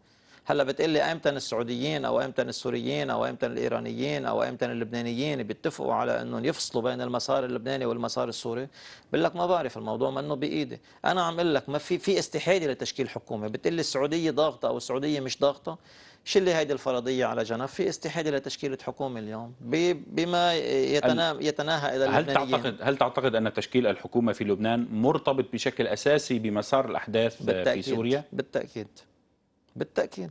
هلا بتقول لي امتى السعوديين او امتى السوريين او امتى الايرانيين او امتى اللبنانيين بيتفقوا على انهم يفصلوا بين المسار اللبناني والمسار السوري بقول لك ما بعرف الموضوع ما انه بايدي انا عم اقول لك ما في في استحاله لتشكيل حكومه بتقول لي السعوديه ضاغطه او السعوديه مش ضاغطه شلي هيدي الفرضية على جنب في استحالة لتشكيلة حكومة اليوم بما يتنام يتناهى إلى هل تعتقد هل تعتقد أن تشكيل الحكومة في لبنان مرتبط بشكل أساسي بمسار الأحداث بالتأكيد في سوريا؟ بالتأكيد بالتاكيد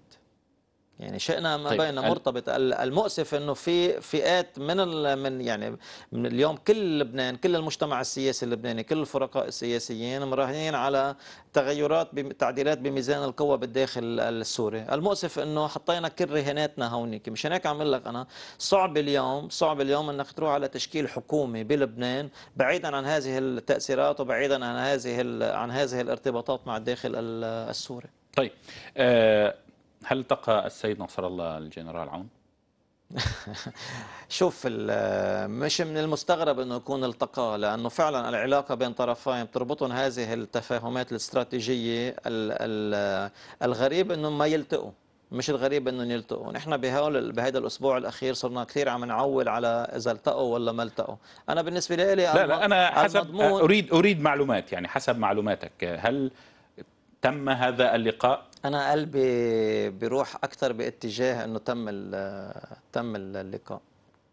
يعني شئنا ما طيب. بين مرتبط المؤسف انه في فئات من من يعني من اليوم كل لبنان كل المجتمع السياسي اللبناني كل الفرقاء السياسيين مراهنين على تغيرات تعديلات بميزان القوى بالداخل السوري المؤسف انه حطينا كل رهاناتنا هونيك مشان هيك عم لك انا صعب اليوم صعب اليوم انك تروح على تشكيل حكومي بلبنان بعيدا عن هذه التاثيرات وبعيدا عن هذه عن هذه الارتباطات مع الداخل السوري طيب آه، هل التقى السيد نصر الله الجنرال عون؟ شوف آه، مش من المستغرب انه يكون التقى لانه فعلا العلاقه بين طرفين بتربطهم هذه التفاهمات الاستراتيجيه آه، الغريب انه ما يلتقوا مش الغريب انهم يلتقوا نحن بهول بهذا الاسبوع الاخير صرنا كثير عم نعول على اذا التقوا ولا ما التقوا انا بالنسبه لي لا لا انا حسب اريد اريد معلومات يعني حسب معلوماتك هل تم هذا اللقاء انا قلبي بروح اكثر باتجاه انه تم ال تم اللقاء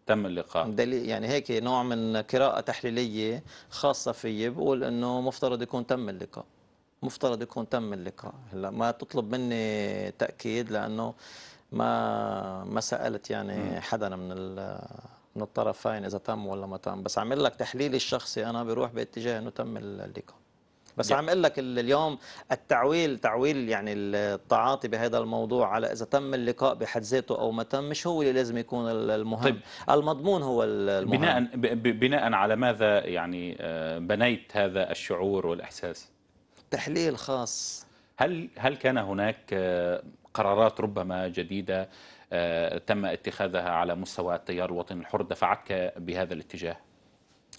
تم اللقاء دليل يعني هيك نوع من قراءه تحليليه خاصه فيي بقول انه مفترض يكون تم اللقاء مفترض يكون تم اللقاء هلا ما تطلب مني تاكيد لانه ما ما سالت يعني حدا من ال من الطرفين اذا تم ولا ما تم بس عامل لك تحليلي الشخصي انا بروح باتجاه انه تم اللقاء بس عم اقول لك اليوم التعويل تعويل يعني التعاطي بهذا الموضوع على اذا تم اللقاء بحد ذاته او ما تم مش هو اللي لازم يكون المهم طيب. المضمون هو المهم بناء بناء على ماذا يعني آه، بنيت هذا الشعور والاحساس تحليل خاص هل هل كان هناك آه، قرارات ربما جديده آه، تم اتخاذها على مستوى التيار الوطني الحر دفعتك بهذا الاتجاه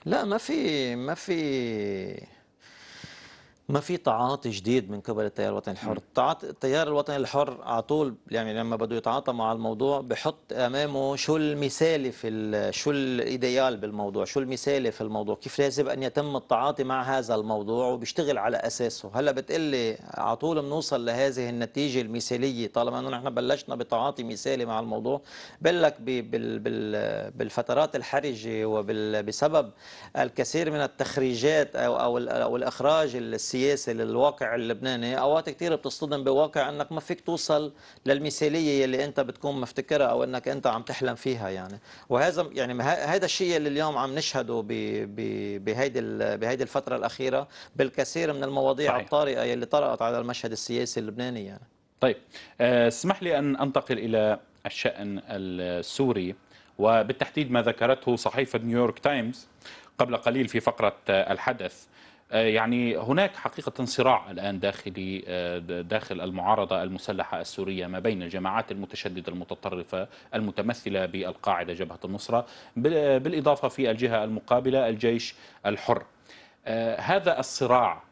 لا ما في ما في ما في تعاطي جديد من قبل التيار الوطني الحر التيار الوطني الحر على طول يعني لما بده يتعاطى مع الموضوع بحط امامه شو المثالي في شو الايديال بالموضوع شو المثالي في الموضوع كيف لازم ان يتم التعاطي مع هذا الموضوع وبيشتغل على اساسه هلا بتقلي على طول بنوصل لهذه النتيجه المثاليه طالما انه نحن بلشنا بتعاطي مثالي مع الموضوع بقول لك بالفترات الحرجه وبسبب الكثير من التخريجات او او الاخراج السياسي للواقع اللبناني اوقات كثير بتصطدم بواقع انك ما فيك توصل للمثاليه اللي انت بتكون مفتكرها او انك انت عم تحلم فيها يعني وهذا يعني هذا الشيء اللي اليوم عم نشهده بهيدي بهيدي الفتره الاخيره بالكثير من المواضيع صحيح. الطارئه اللي طرأت على المشهد السياسي اللبناني يعني طيب آه، اسمح لي ان انتقل الى الشان السوري وبالتحديد ما ذكرته صحيفه نيويورك تايمز قبل قليل في فقرة آه، الحدث آه، يعني هناك حقيقة صراع الآن داخلي آه، داخل المعارضة المسلحة السورية ما بين الجماعات المتشددة المتطرفة المتمثلة بالقاعدة جبهة النصرة بالإضافة في الجهة المقابلة الجيش الحر آه، هذا الصراع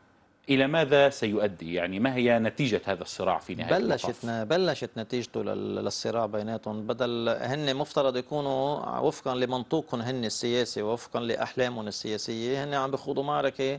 إلى ماذا سيؤدي يعني ما هي نتيجة هذا الصراع في نهاية بلشت بلشت نتيجته للصراع بيناتهم بدل هن مفترض يكونوا وفقا لمنطوقهم هن السياسي وفقا لأحلامهم السياسية هن عم بيخوضوا معركة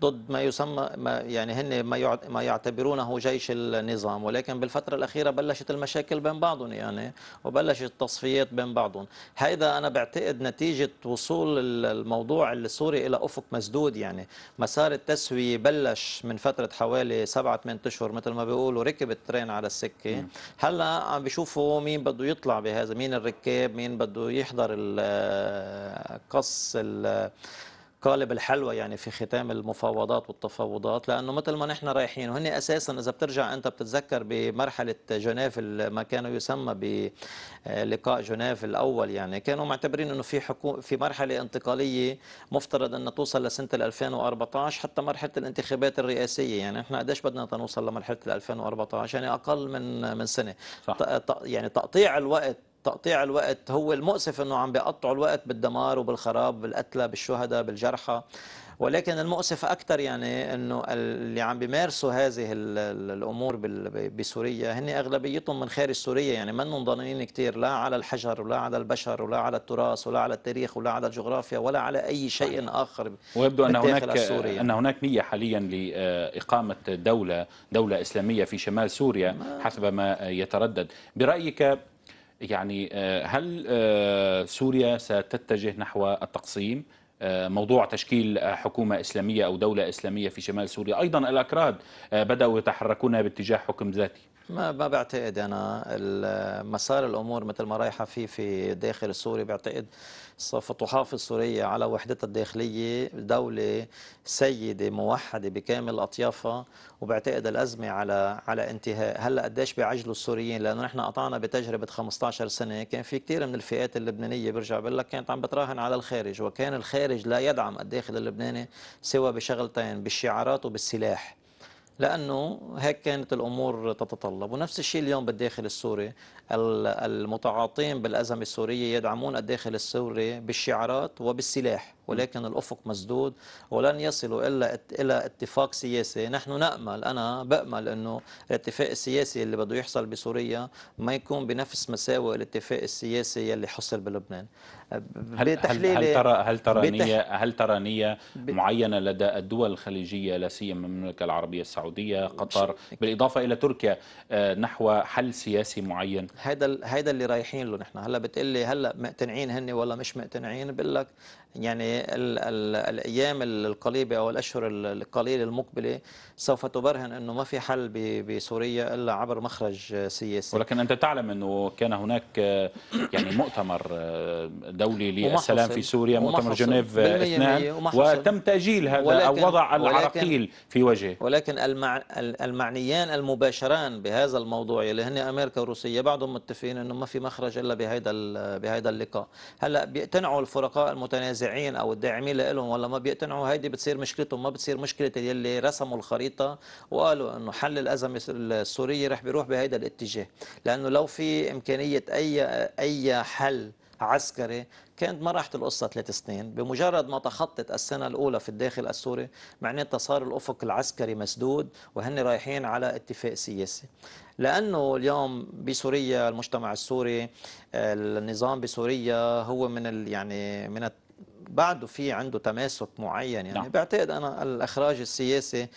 ضد ما يسمى ما يعني هن ما ما يعتبرونه جيش النظام ولكن بالفتره الاخيره بلشت المشاكل بين بعضهم يعني وبلشت التصفيات بين بعضهم هذا انا بعتقد نتيجه وصول الموضوع السوري الى افق مسدود يعني مسار التسويه بلش من فتره حوالي 7 8 اشهر مثل ما بيقولوا ركب الترين على السكه هلا عم بيشوفوا مين بده يطلع بهذا مين الركاب مين بده يحضر قص قالب الحلوى يعني في ختام المفاوضات والتفاوضات لانه مثل ما نحن رايحين وهن اساسا اذا بترجع انت بتتذكر بمرحله جنيف ما كان يسمى بلقاء آه، جنيف الاول يعني كانوا معتبرين انه في حكو في مرحله انتقاليه مفترض انها توصل لسنه 2014 حتى مرحله الانتخابات الرئاسيه يعني احنا قديش بدنا نوصل لمرحله 2014 يعني اقل من من سنه صح. يعني تقطيع الوقت تقطيع الوقت هو المؤسف انه عم بيقطعوا الوقت بالدمار وبالخراب بالقتلى بالشهداء بالجرحى ولكن المؤسف اكثر يعني انه اللي عم بيمارسوا هذه الامور بسوريا هن اغلبيتهم من خارج سوريا يعني منهم ضامنين كثير لا على الحجر ولا على البشر ولا على التراث ولا على التاريخ ولا على الجغرافيا ولا على اي شيء اخر ويبدو ان هناك السورية. ان هناك نيه حاليا لاقامه آه، دوله دوله اسلاميه في شمال سوريا حسب ما يتردد برايك يعني آه، هل آه، سوريا ستتجه نحو التقسيم آه، موضوع تشكيل حكومة إسلامية أو دولة إسلامية في شمال سوريا أيضا الأكراد بدأوا يتحركون باتجاه حكم ذاتي ما ما بعتقد انا مسار الامور مثل ما رايحه فيه في داخل سوريا بعتقد سوف تحافظ سوريا على وحدتها الداخليه دوله سيده موحده بكامل اطيافها وبعتقد الازمه على على انتهاء هلا قديش بيعجلوا السوريين لانه نحن قطعنا بتجربه 15 سنه كان في كثير من الفئات اللبنانيه برجع بقول لك كانت عم بتراهن على الخارج وكان الخارج لا يدعم الداخل اللبناني سوى بشغلتين بالشعارات وبالسلاح لانه هيك كانت الامور تتطلب ونفس الشيء اليوم بالداخل السوري المتعاطين بالأزمة السورية يدعمون الداخل السوري بالشعارات وبالسلاح ولكن الأفق مسدود ولن يصلوا إلا إلى اتفاق سياسي نحن نأمل أنا بأمل أنه الاتفاق السياسي اللي بده يحصل بسوريا ما يكون بنفس مساوئ الاتفاق السياسي اللي حصل بلبنان هل, هل ترى هل ترى نية هل ترى نية معينة لدى الدول الخليجية لا سيما المملكة العربية السعودية قطر بالإضافة إلى تركيا آه، نحو حل سياسي معين هيدا هيدا اللي رايحين له نحن هلا بتقول لي هلا مقتنعين هن ولا مش مقتنعين بقول لك يعني الـ الـ الايام القليبه او الاشهر القليله المقبله سوف تبرهن انه ما في حل بسوريا الا عبر مخرج سياسي ولكن انت تعلم انه كان هناك يعني مؤتمر آه، دولي للسلام في سوريا مؤتمر جنيف آه، اثنان وتم تاجيل هذا ولكن او وضع العراقيل في وجهه ولكن المعنيان المباشران بهذا الموضوع اللي هن امريكا وروسيا بعدهم كلهم متفقين انه ما في مخرج الا بهيدا بهيدا اللقاء هلا بيقتنعوا الفرقاء المتنازعين او الداعمين لهم ولا ما بيقتنعوا هيدي بتصير مشكلتهم ما بتصير مشكله يلي رسموا الخريطه وقالوا انه حل الازمه السوريه رح بيروح بهيدا الاتجاه لانه لو في امكانيه اي اي حل عسكري كانت ما راحت القصه ثلاث سنين بمجرد ما تخطت السنه الاولى في الداخل السوري معناتها صار الافق العسكري مسدود وهن رايحين على اتفاق سياسي لأنه اليوم بسوريا المجتمع السوري آه، النظام بسوريا هو من ال يعني من بعده في عنده تماسك معين يعني نعم. بعتقد أنا الإخراج السياسي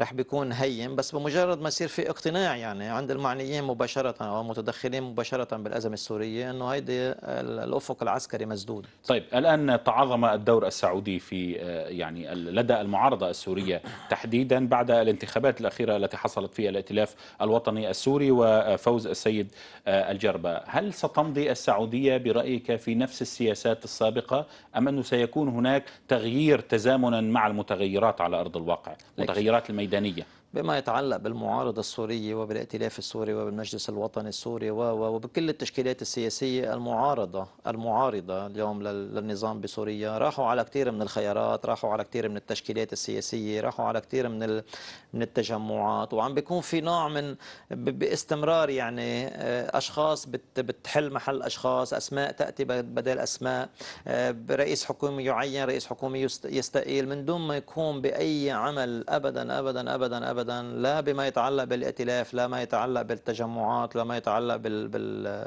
رح بيكون هين بس بمجرد ما يصير في اقتناع يعني عند المعنيين مباشرة أو المتدخلين مباشرة بالأزمة السورية أنه هيدي الأفق العسكري مسدود طيب الآن تعظم الدور السعودي في آه، يعني لدى المعارضة السورية تحديدا بعد الانتخابات الأخيرة التي حصلت فيها الائتلاف الوطني السوري وفوز السيد آه، الجربة هل ستمضي السعودية برأيك في نفس السياسات السابقة أم أنه سيكون هناك تغيير تزامنا مع المتغيرات على أرض الواقع متغيرات الميدان ميدانيه بما يتعلق بالمعارضة السورية وبالائتلاف السوري وبالمجلس الوطني السوري وبكل التشكيلات السياسية المعارضة المعارضة اليوم للنظام بسوريا راحوا على كثير من الخيارات راحوا على كثير من التشكيلات السياسية راحوا على كثير من من التجمعات وعم بيكون في نوع من باستمرار يعني آه، أشخاص بتحل محل أشخاص أسماء تأتي بدل أسماء آه، رئيس حكومي يعين رئيس حكومي يستقيل من دون ما يكون بأي عمل أبدا أبدا أبدا أبدا ابدا لا بما يتعلق بالائتلاف لا ما يتعلق بالتجمعات لا ما يتعلق بال, بال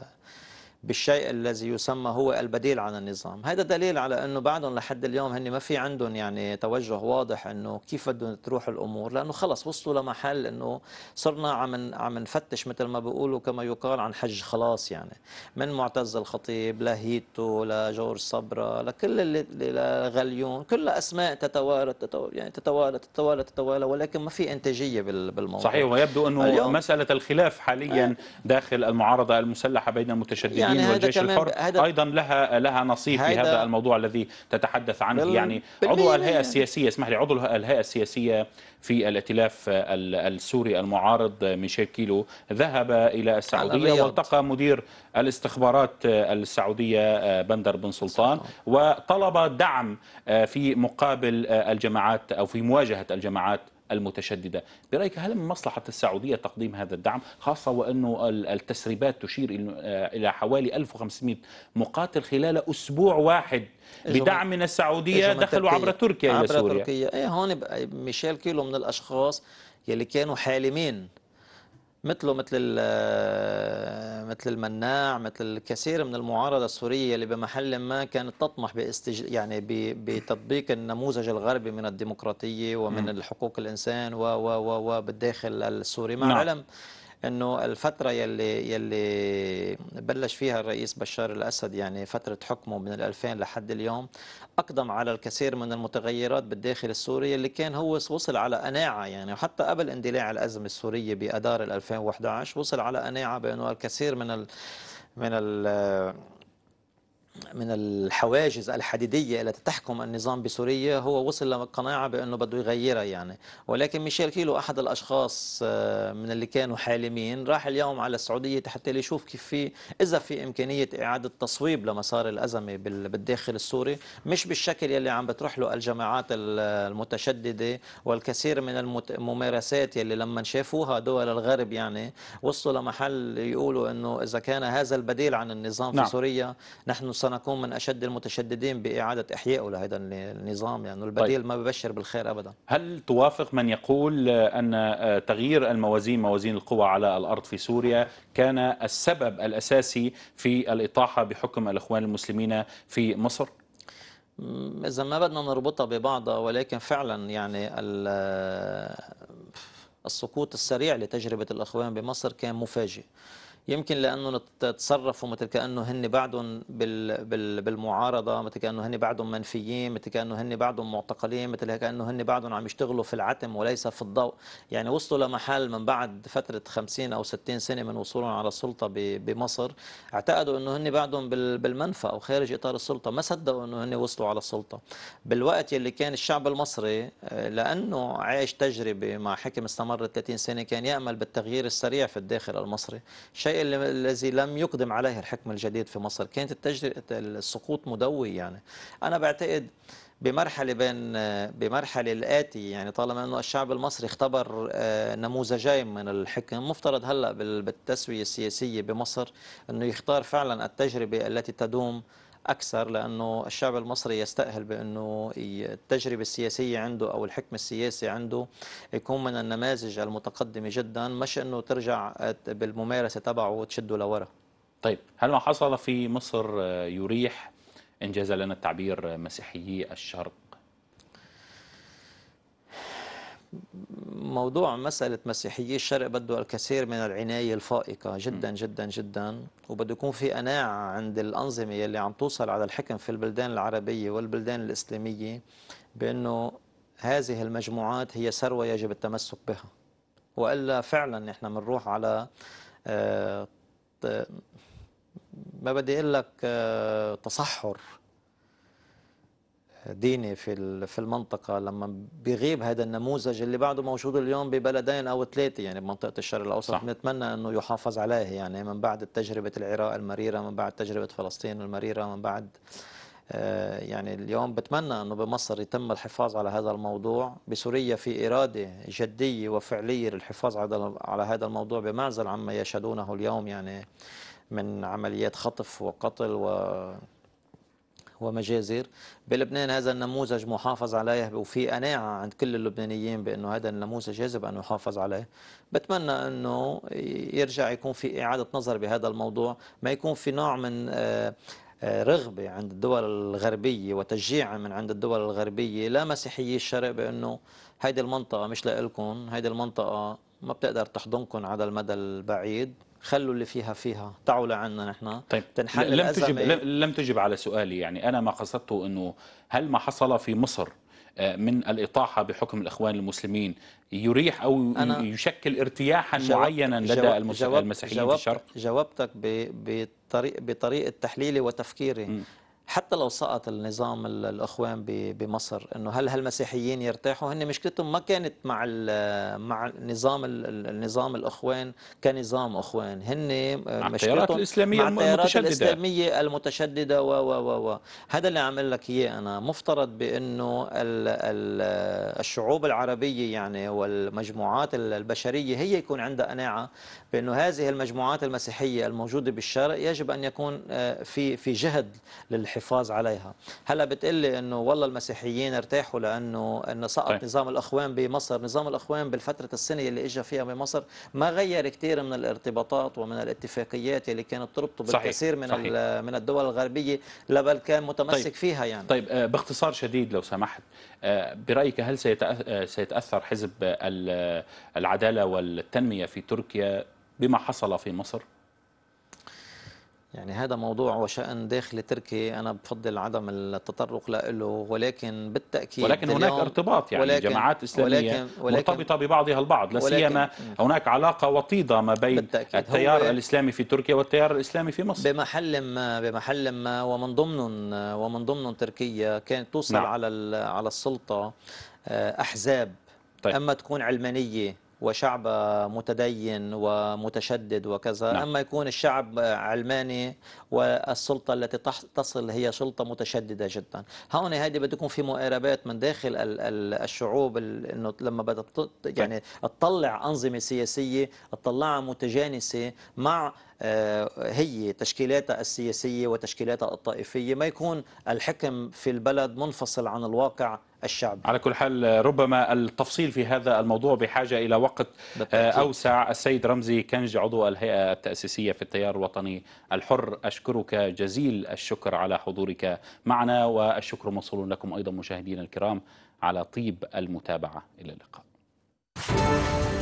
بالشيء الذي يسمى هو البديل عن النظام هذا دليل على أنه بعدهم لحد اليوم هن ما في عندهم يعني توجه واضح أنه كيف بدهم تروح الأمور لأنه خلص وصلوا لمحل أنه صرنا عم عم نفتش مثل ما بيقولوا كما يقال عن حج خلاص يعني من معتز الخطيب لهيتو لجورج صبرا لكل اللي لغليون كل أسماء تتوارد تتوارد يعني تتوارد تتوارد تتوارد ولكن ما في إنتاجية بالموضوع صحيح ويبدو أنه مسألة الخلاف حاليا آه. داخل المعارضة المسلحة بين المتشددين يعني يعني والجيش الحر ايضا لها لها نصيب في هذا الموضوع الذي تتحدث عنه بال... يعني عضو الهيئه السياسيه اسمح لي عضو الهيئه السياسيه في الائتلاف السوري المعارض ميشيل كيلو ذهب الى السعوديه والتقى مدير الاستخبارات السعوديه آه، بندر بن سلطان وطلب دعم آه، في مقابل آه، الجماعات او في مواجهه الجماعات المتشددة برأيك هل من مصلحة السعودية تقديم هذا الدعم خاصة وأنه التسريبات تشير إلى آه، حوالي 1500 مقاتل خلال أسبوع واحد بدعم من السعودية دخلوا عبر تركيا عبر إلى سوريا عبر تركيا إيه هون ميشيل كيلو من الأشخاص يلي كانوا حالمين مثله مثل آه، مثل المناع مثل الكثير من المعارضه السوريه اللي بمحل ما كانت تطمح باستج... يعني ب... بتطبيق النموذج الغربي من الديمقراطيه ومن م. حقوق الانسان و و و, و بالداخل السوري مع نعم. علم انه الفتره يلي يلي بلش فيها الرئيس بشار الاسد يعني فتره حكمه من 2000 لحد اليوم أقدم على الكثير من المتغيرات بالداخل السوري اللي كان هو وصل على قناعة يعني وحتى قبل اندلاع الأزمة السورية بأدار 2011 وصل على قناعة بأنه الكثير من ال من ال من الحواجز الحديدية التي تحكم النظام بسوريا هو وصل لقناعة بأنه بده يغيرها يعني ولكن ميشيل كيلو أحد الأشخاص آه، من اللي كانوا حالمين راح اليوم على السعودية حتى يشوف كيف في إذا في إمكانية إعادة تصويب لمسار الأزمة بالداخل السوري مش بالشكل يلي عم بتروح له الجماعات المتشددة والكثير من الممارسات يلي لما شافوها دول الغرب يعني وصلوا لمحل يقولوا أنه إذا كان هذا البديل عن النظام نعم. في سوريا نحن سنكون من اشد المتشددين باعاده احيائه لهذا النظام لانه يعني البديل طيب. ما ببشر بالخير ابدا هل توافق من يقول ان آه، تغيير الموازين موازين القوى على الارض في سوريا كان السبب الاساسي في الاطاحه بحكم الاخوان المسلمين في مصر؟ إذا ما بدنا نربطها ببعضها ولكن فعلا يعني آه، السقوط السريع لتجربة الأخوان بمصر كان مفاجئ يمكن لانه تصرفوا مثل كانه هن بعدهم بالمعارضه مثل كانه هن بعدهم منفيين مثل كانه هن بعدهم معتقلين مثل كانه هن بعدهم عم يشتغلوا في العتم وليس في الضوء يعني وصلوا لمحل من بعد فتره 50 او 60 سنه من وصولهم على السلطه بمصر اعتقدوا انه هن بعدهم بالمنفى او خارج اطار السلطه ما صدقوا انه هن وصلوا على السلطه بالوقت يلي كان الشعب المصري لانه عايش تجربه مع حكم استمر 30 سنه كان يامل بالتغيير السريع في الداخل المصري شيء الشيء الذي لم يقدم عليه الحكم الجديد في مصر كانت التجر... السقوط مدوي يعني أنا بعتقد بمرحلة بين بمرحلة الآتي يعني طالما أنه الشعب المصري اختبر آه، نموذجين من الحكم مفترض هلأ بالتسوية السياسية بمصر أنه يختار فعلا التجربة التي تدوم اكثر لانه الشعب المصري يستاهل بانه التجربه السياسيه عنده او الحكم السياسي عنده يكون من النماذج المتقدمه جدا مش انه ترجع بالممارسه تبعه وتشده لورا طيب هل ما حصل في مصر يريح إن جاز لنا التعبير مسيحيي الشرق موضوع مسألة مسيحية الشرق بده الكثير من العناية الفائقة جدا جدا جدا وبده يكون في قناعة عند الأنظمة اللي عم توصل على الحكم في البلدان العربية والبلدان الإسلامية بأنه هذه المجموعات هي ثروة يجب التمسك بها وإلا فعلا نحن بنروح على آه، ما بدي أقول لك آه، تصحر ديني في في المنطقة لما بيغيب هذا النموذج اللي بعده موجود اليوم ببلدين أو ثلاثة يعني بمنطقة الشرق الأوسط بنتمنى أنه يحافظ عليه يعني من بعد تجربة العراق المريرة من بعد تجربة فلسطين المريرة من بعد آه، يعني اليوم بتمنى أنه بمصر يتم الحفاظ على هذا الموضوع بسوريا في إرادة جدية وفعلية للحفاظ على هذا الموضوع بمعزل عما يشهدونه اليوم يعني من عمليات خطف وقتل و ومجازر بلبنان هذا النموذج محافظ عليه وفي قناعة عند كل اللبنانيين بأنه هذا النموذج يجب أن يحافظ عليه بتمنى أنه يرجع يكون في إعادة نظر بهذا الموضوع ما يكون في نوع من آه، آه، رغبة عند الدول الغربية وتشجيع من عند الدول الغربية لا مسيحيي الشرق بأنه هيدي المنطقة مش لإلكم هيدي المنطقة ما بتقدر تحضنكم على المدى البعيد خلوا اللي فيها فيها تعوا لعنا نحن طيب تنحل لم تجب لم تجب على سؤالي يعني انا ما قصدته انه هل ما حصل في مصر آه، من الإطاحة بحكم الإخوان المسلمين يريح أو أنا يشكل ارتياحا جواب معينا لدى جواب المسيحيين جواب في الشرق جوابتك بطريقة تحليلي وتفكيري م. حتى لو سقط النظام الاخوان بمصر انه هل هالمسيحيين يرتاحوا هن مشكلتهم ما كانت مع مع نظام النظام الاخوان كنظام اخوان هن مع مشكلتهم الإسلامية مع التيارات الاسلاميه المتشدده و و و هذا اللي عم لك اياه انا مفترض بانه الشعوب العربيه يعني والمجموعات البشريه هي يكون عندها قناعه بانه هذه المجموعات المسيحيه الموجوده بالشرق يجب ان يكون آه، في في جهد للحل الحفاظ عليها هلا بتقلي انه والله المسيحيين ارتاحوا لانه انه سقط نظام الاخوان بمصر نظام الاخوان بالفتره السنه اللي اجى فيها بمصر ما غير كثير من الارتباطات ومن الاتفاقيات اللي كانت تربطه بالكثير من صحيح. من الدول الغربيه لبل كان متمسك طيب. فيها يعني طيب آه، باختصار شديد لو سمحت آه، برايك هل آه، سيتاثر حزب العداله والتنميه في تركيا بما حصل في مصر يعني هذا موضوع وشأن داخل تركي أنا بفضل عدم التطرق له ولكن بالتأكيد ولكن هناك ارتباط يعني ولكن جماعات إسلامية ولكن ولكن مرتبطة ببعضها البعض لا سيما هناك علاقة وطيدة ما بين التيار الإسلامي في تركيا والتيار الإسلامي في مصر بمحل ما بمحل ما ومن ضمنهم ومن ضمنهم تركيا كانت توصل نعم. على على السلطة آه، أحزاب طيب. أما تكون علمانية وشعب متدين ومتشدد وكذا نعم. أما يكون الشعب علماني والسلطة التي تصل هي سلطة متشددة جدا هون هذه بده يكون في مقاربات من داخل الشعوب انه لما بدها يعني تطلع أنظمة سياسية تطلعها متجانسة مع آه، هي تشكيلاتها السياسية وتشكيلاتها الطائفية ما يكون الحكم في البلد منفصل عن الواقع الشعب على كل حال ربما التفصيل في هذا الموضوع بحاجة إلى وقت بالتأكيد. آه، أوسع السيد رمزي كنج عضو الهيئة التأسيسية في التيار الوطني الحر أشكرك جزيل الشكر على حضورك معنا والشكر موصول لكم أيضا مشاهدينا الكرام على طيب المتابعة إلى اللقاء